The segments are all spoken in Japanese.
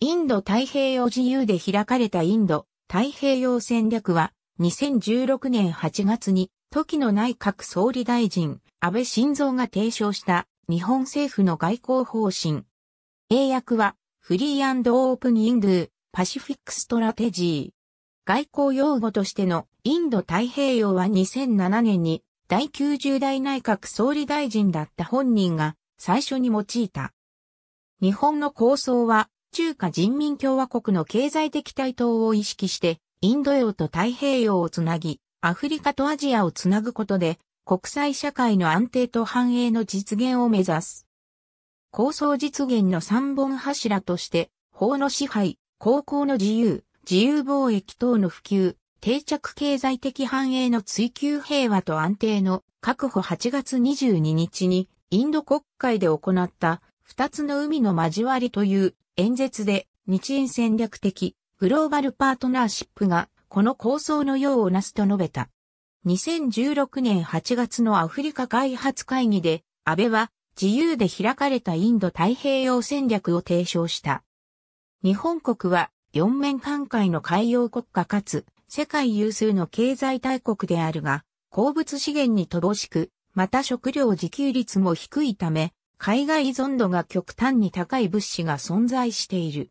インド太平洋自由で開かれたインド太平洋戦略は2016年8月に時の内閣総理大臣安倍晋三が提唱した日本政府の外交方針。英訳はフリーオープンインドゥパシフィックストラテジー。外交用語としてのインド太平洋は2007年に第90代内閣総理大臣だった本人が最初に用いた。日本の構想は中華人民共和国の経済的台頭を意識して、インド洋と太平洋をつなぎ、アフリカとアジアをつなぐことで、国際社会の安定と繁栄の実現を目指す。構想実現の三本柱として、法の支配、高校の自由、自由貿易等の普及、定着経済的繁栄の追求平和と安定の確保8月22日にインド国会で行った二つの海の交わりという演説で日印戦略的グローバルパートナーシップがこの構想のようなすと述べた。2016年8月のアフリカ開発会議で安倍は自由で開かれたインド太平洋戦略を提唱した。日本国は四面艦海の海洋国家かつ世界有数の経済大国であるが、鉱物資源に乏しく、また食料自給率も低いため、海外依存度が極端に高い物資が存在している。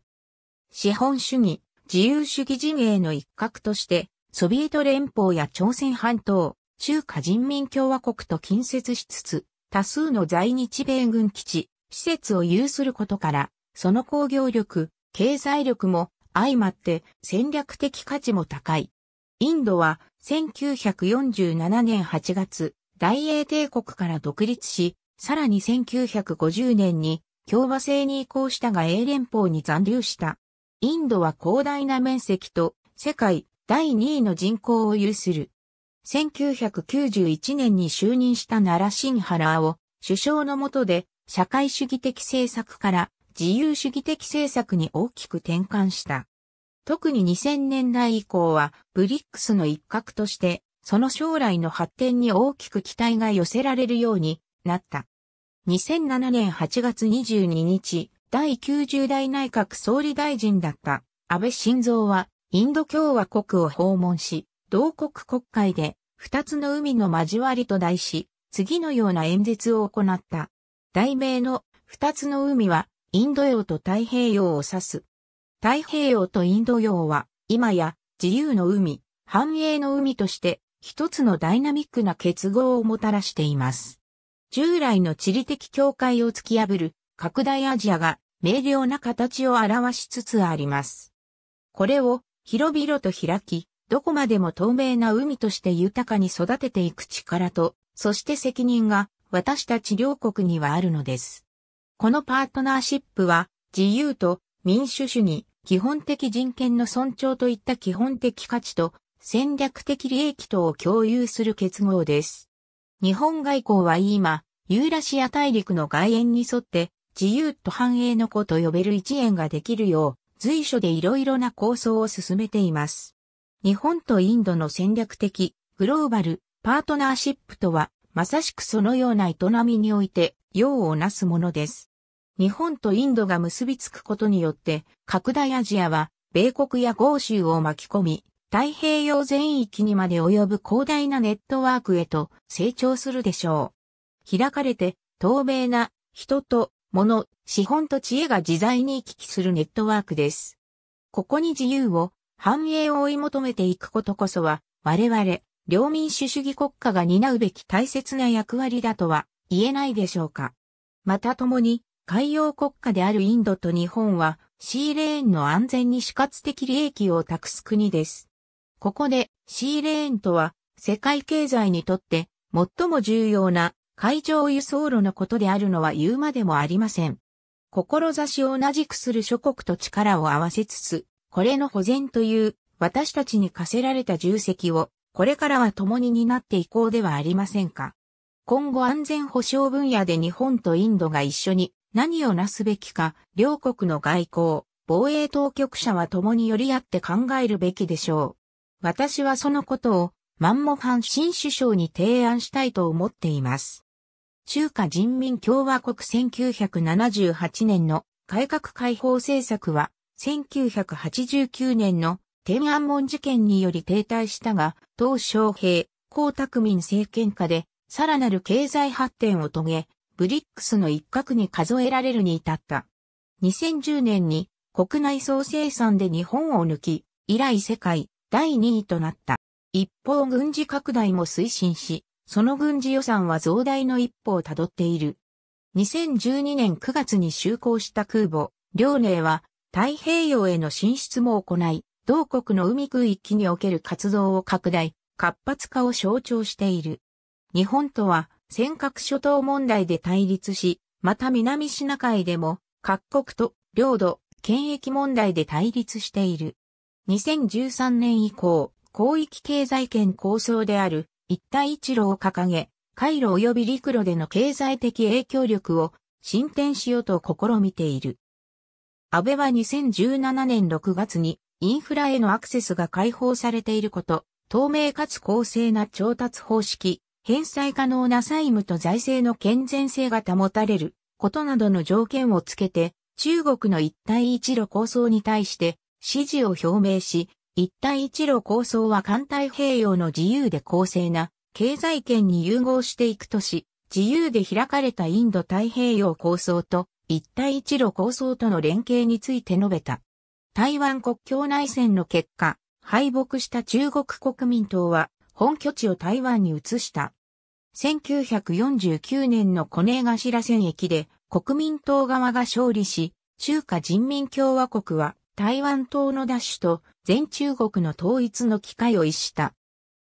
資本主義、自由主義陣営の一角として、ソビエト連邦や朝鮮半島、中華人民共和国と近接しつつ、多数の在日米軍基地、施設を有することから、その工業力、経済力も相まって戦略的価値も高い。インドは1947年8月、大英帝国から独立し、さらに1950年に共和制に移行したが英連邦に残留した。インドは広大な面積と世界第2位の人口を有する。1991年に就任した奈良新原を首相の下で社会主義的政策から自由主義的政策に大きく転換した。特に2000年代以降はブリックスの一角としてその将来の発展に大きく期待が寄せられるようになった。2007年8月22日、第90代内閣総理大臣だった安倍晋三は、インド共和国を訪問し、同国国会で、二つの海の交わりと題し、次のような演説を行った。題名の二つの海は、インド洋と太平洋を指す。太平洋とインド洋は、今や自由の海、繁栄の海として、一つのダイナミックな結合をもたらしています。従来の地理的境界を突き破る拡大アジアが明瞭な形を表しつつあります。これを広々と開き、どこまでも透明な海として豊かに育てていく力と、そして責任が私たち両国にはあるのです。このパートナーシップは自由と民主主義、基本的人権の尊重といった基本的価値と戦略的利益等を共有する結合です。日本外交は今、ユーラシア大陸の外縁に沿って自由と繁栄の子と呼べる一円ができるよう随所でいろいろな構想を進めています。日本とインドの戦略的グローバルパートナーシップとはまさしくそのような営みにおいて用をなすものです。日本とインドが結びつくことによって拡大アジアは米国や豪州を巻き込み太平洋全域にまで及ぶ広大なネットワークへと成長するでしょう。開かれて、透明な人と物、資本と知恵が自在に行き来するネットワークです。ここに自由を、繁栄を追い求めていくことこそは、我々、領民主主義国家が担うべき大切な役割だとは言えないでしょうか。また共に、海洋国家であるインドと日本は、シーレーンの安全に死活的利益を託す国です。ここでーレーンとは世界経済にとって最も重要な海上輸送路のことであるのは言うまでもありません。志を同じくする諸国と力を合わせつつ、これの保全という私たちに課せられた重責をこれからは共に担っていこうではありませんか。今後安全保障分野で日本とインドが一緒に何をなすべきか、両国の外交、防衛当局者は共により合って考えるべきでしょう。私はそのことをマンモファン新首相に提案したいと思っています。中華人民共和国1978年の改革開放政策は1989年の天安門事件により停滞したが、鄧小平、江沢民政権下でさらなる経済発展を遂げ、ブリックスの一角に数えられるに至った。2010年に国内総生産で日本を抜き、以来世界第2位となった。一方軍事拡大も推進し、その軍事予算は増大の一歩をたどっている。2012年9月に就航した空母、遼寧は太平洋への進出も行い、同国の海空域における活動を拡大、活発化を象徴している。日本とは尖閣諸島問題で対立し、また南シナ海でも各国と領土、権益問題で対立している。2013年以降、広域経済圏構想である一帯一路を掲げ、回路及び陸路での経済的影響力を進展しようと試みている。安倍は2017年6月にインフラへのアクセスが解放されていること、透明かつ公正な調達方式、返済可能な債務と財政の健全性が保たれることなどの条件をつけて、中国の一帯一路構想に対して支持を表明し、一帯一路構想は環太平洋の自由で公正な経済圏に融合していくとし、自由で開かれたインド太平洋構想と一帯一路構想との連携について述べた。台湾国境内戦の結果、敗北した中国国民党は本拠地を台湾に移した。1949年のコネーガシラ戦役で国民党側が勝利し、中華人民共和国は台湾島の奪取と全中国の統一の機会を逸した。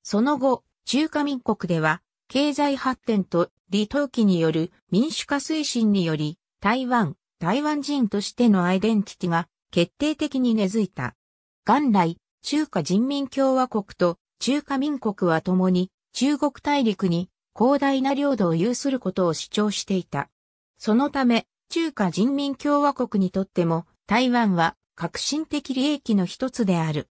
その後、中華民国では、経済発展と李登輝による民主化推進により、台湾、台湾人としてのアイデンティティが決定的に根付いた。元来、中華人民共和国と中華民国は共に中国大陸に広大な領土を有することを主張していた。そのため、中華人民共和国にとっても台湾は革新的利益の一つである。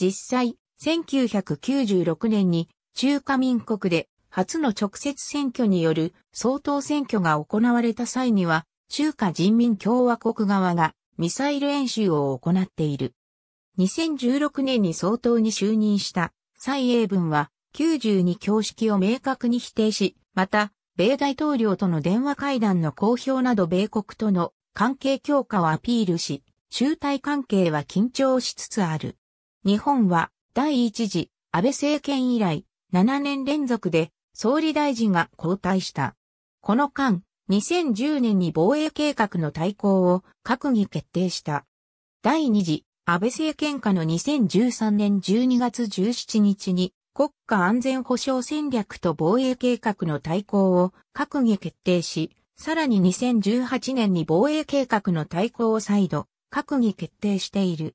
実際、1996年に中華民国で初の直接選挙による総統選挙が行われた際には、中華人民共和国側がミサイル演習を行っている。2016年に総統に就任した蔡英文は92教式を明確に否定し、また、米大統領との電話会談の公表など米国との関係強化をアピールし、中台関係は緊張しつつある。日本は第一次安倍政権以来7年連続で総理大臣が交代した。この間、2010年に防衛計画の対抗を閣議決定した。第二次安倍政権下の2013年12月17日に国家安全保障戦略と防衛計画の対抗を閣議決定し、さらに2018年に防衛計画の対抗を再度閣議決定している。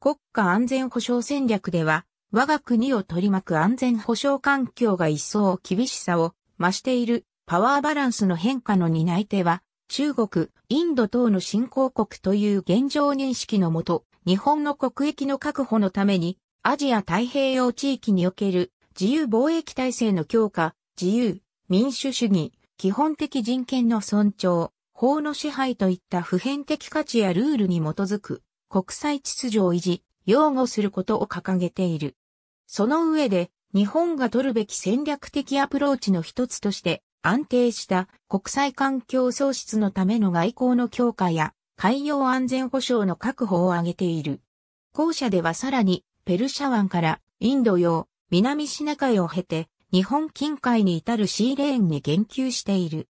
国家安全保障戦略では、我が国を取り巻く安全保障環境が一層厳しさを増しているパワーバランスの変化の担い手は、中国、インド等の新興国という現状認識のもと、日本の国益の確保のために、アジア太平洋地域における自由貿易体制の強化、自由、民主主義、基本的人権の尊重、法の支配といった普遍的価値やルールに基づく国際秩序を維持、擁護することを掲げている。その上で、日本が取るべき戦略的アプローチの一つとして、安定した国際環境創出のための外交の強化や海洋安全保障の確保を挙げている。後者ではさらにペルシャ湾からインド洋、南シナ海を経て日本近海に至るシーレーンに言及している。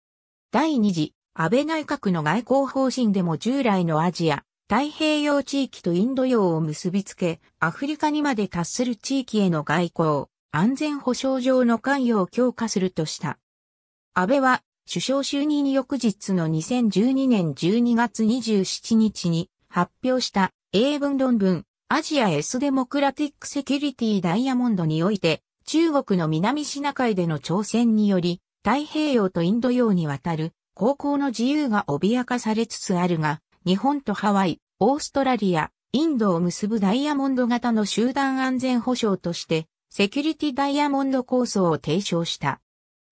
第二次安倍内閣の外交方針でも従来のアジア、太平洋地域とインド洋を結びつけ、アフリカにまで達する地域への外交、安全保障上の関与を強化するとした。安倍は、首相就任翌日の2012年12月27日に発表した英文論文、アジア S デモクラティックセキュリティダイヤモンドにおいて、中国の南シナ海での挑戦により、太平洋とインド洋にわたる航行の自由が脅かされつつあるが、日本とハワイ、オーストラリア、インドを結ぶダイヤモンド型の集団安全保障として、セキュリティダイヤモンド構想を提唱した。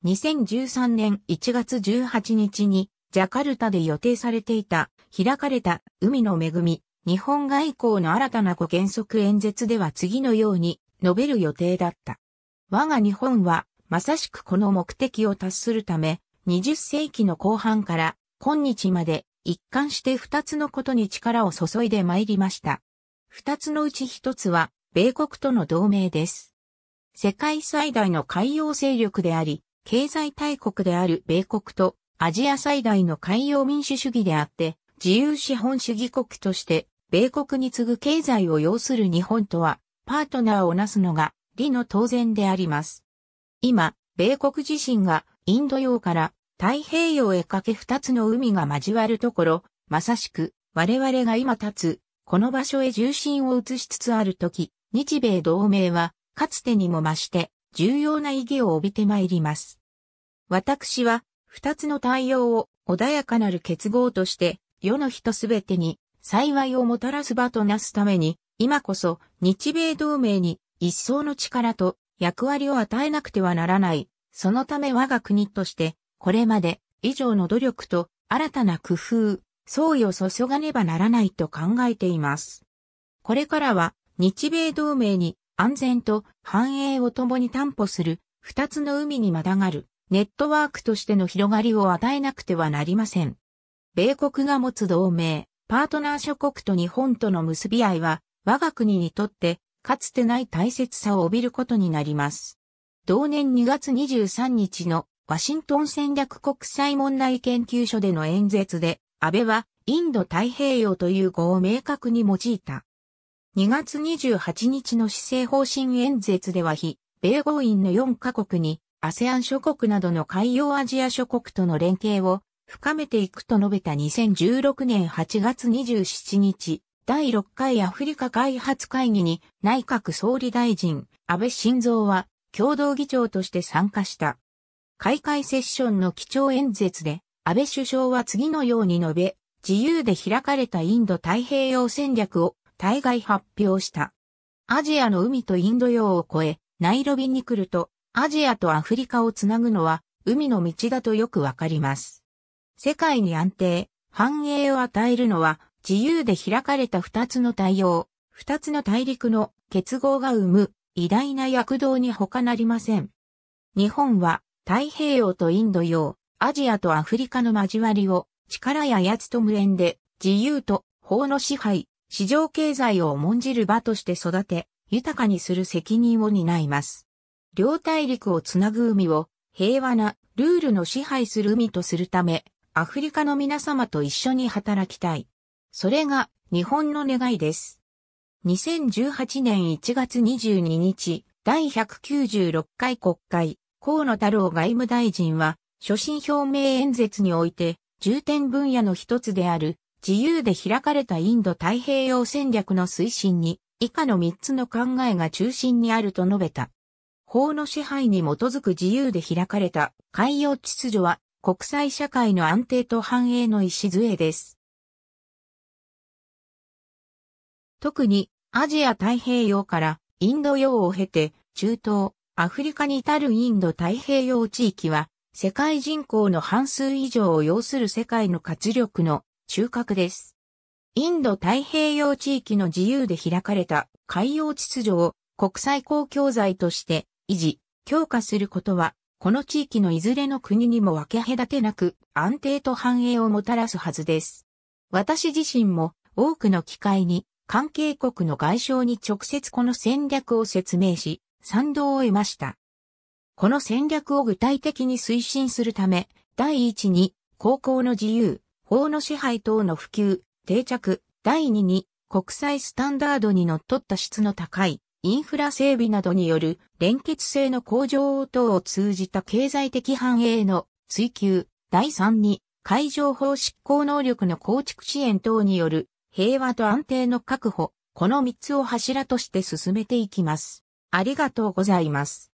2013年1月18日に、ジャカルタで予定されていた、開かれた海の恵み、日本外交の新たなご原則演説では次のように述べる予定だった。我が日本は、まさしくこの目的を達するため、20世紀の後半から今日まで一貫して2つのことに力を注いで参りました。2つのうち1つは米国との同盟です。世界最大の海洋勢力であり、経済大国である米国とアジア最大の海洋民主主義であって、自由資本主義国として米国に次ぐ経済を要する日本とはパートナーをなすのが理の当然であります。今、米国自身がインド洋から太平洋へかけ二つの海が交わるところ、まさしく、我々が今立つ、この場所へ重心を移しつつあるとき、日米同盟は、かつてにも増して、重要な意義を帯びてまいります。私は、二つの対応を穏やかなる結合として、世の人すべてに幸いをもたらす場となすために、今こそ日米同盟に一層の力と役割を与えなくてはならない。そのため我が国としてこれまで以上の努力と新たな工夫、創意を注がねばならないと考えています。これからは日米同盟に安全と繁栄を共に担保する二つの海にまたがるネットワークとしての広がりを与えなくてはなりません。米国が持つ同盟、パートナー諸国と日本との結び合いは我が国にとってかつてない大切さを帯びることになります。同年2月23日のワシントン戦略国際問題研究所での演説で、安倍はインド太平洋という語を明確に用いた。2月28日の施政方針演説では非、米合員の4カ国に、ASEAN 諸国などの海洋アジア諸国との連携を深めていくと述べた2016年8月27日、第6回アフリカ開発会議に内閣総理大臣、安倍晋三は共同議長として参加した。開会セッションの基調演説で、安倍首相は次のように述べ、自由で開かれたインド太平洋戦略を対外発表した。アジアの海とインド洋を越え、ナイロビに来ると、アジアとアフリカをつなぐのは、海の道だとよくわかります。世界に安定、繁栄を与えるのは、自由で開かれた二つの対応、二つの大陸の結合が生む偉大な躍動に他なりません。日本は太平洋とインド洋、アジアとアフリカの交わりを力ややつと無縁で自由と法の支配、市場経済を重んじる場として育て、豊かにする責任を担います。両大陸をつなぐ海を平和なルールの支配する海とするため、アフリカの皆様と一緒に働きたい。それが日本の願いです。2018年1月22日、第196回国会河野太郎外務大臣は、所信表明演説において、重点分野の一つである、自由で開かれたインド太平洋戦略の推進に、以下の三つの考えが中心にあると述べた。法の支配に基づく自由で開かれた海洋秩序は国際社会の安定と繁栄の礎です。特にアジア太平洋からインド洋を経て中東、アフリカに至るインド太平洋地域は、世界人口の半数以上を要する世界の活力の中核です。インド太平洋地域の自由で開かれた海洋秩序を国際公共財として維持、強化することは、この地域のいずれの国にも分け隔てなく安定と繁栄をもたらすはずです。私自身も多くの機会に関係国の外相に直接この戦略を説明し、賛同を得ました。この戦略を具体的に推進するため、第一に、高校の自由、法の支配等の普及、定着、第二に、国際スタンダードにのっとった質の高い、インフラ整備などによる連結性の向上等を通じた経済的繁栄の追求。第三に、海上法執行能力の構築支援等による平和と安定の確保。この三つを柱として進めていきます。ありがとうございます。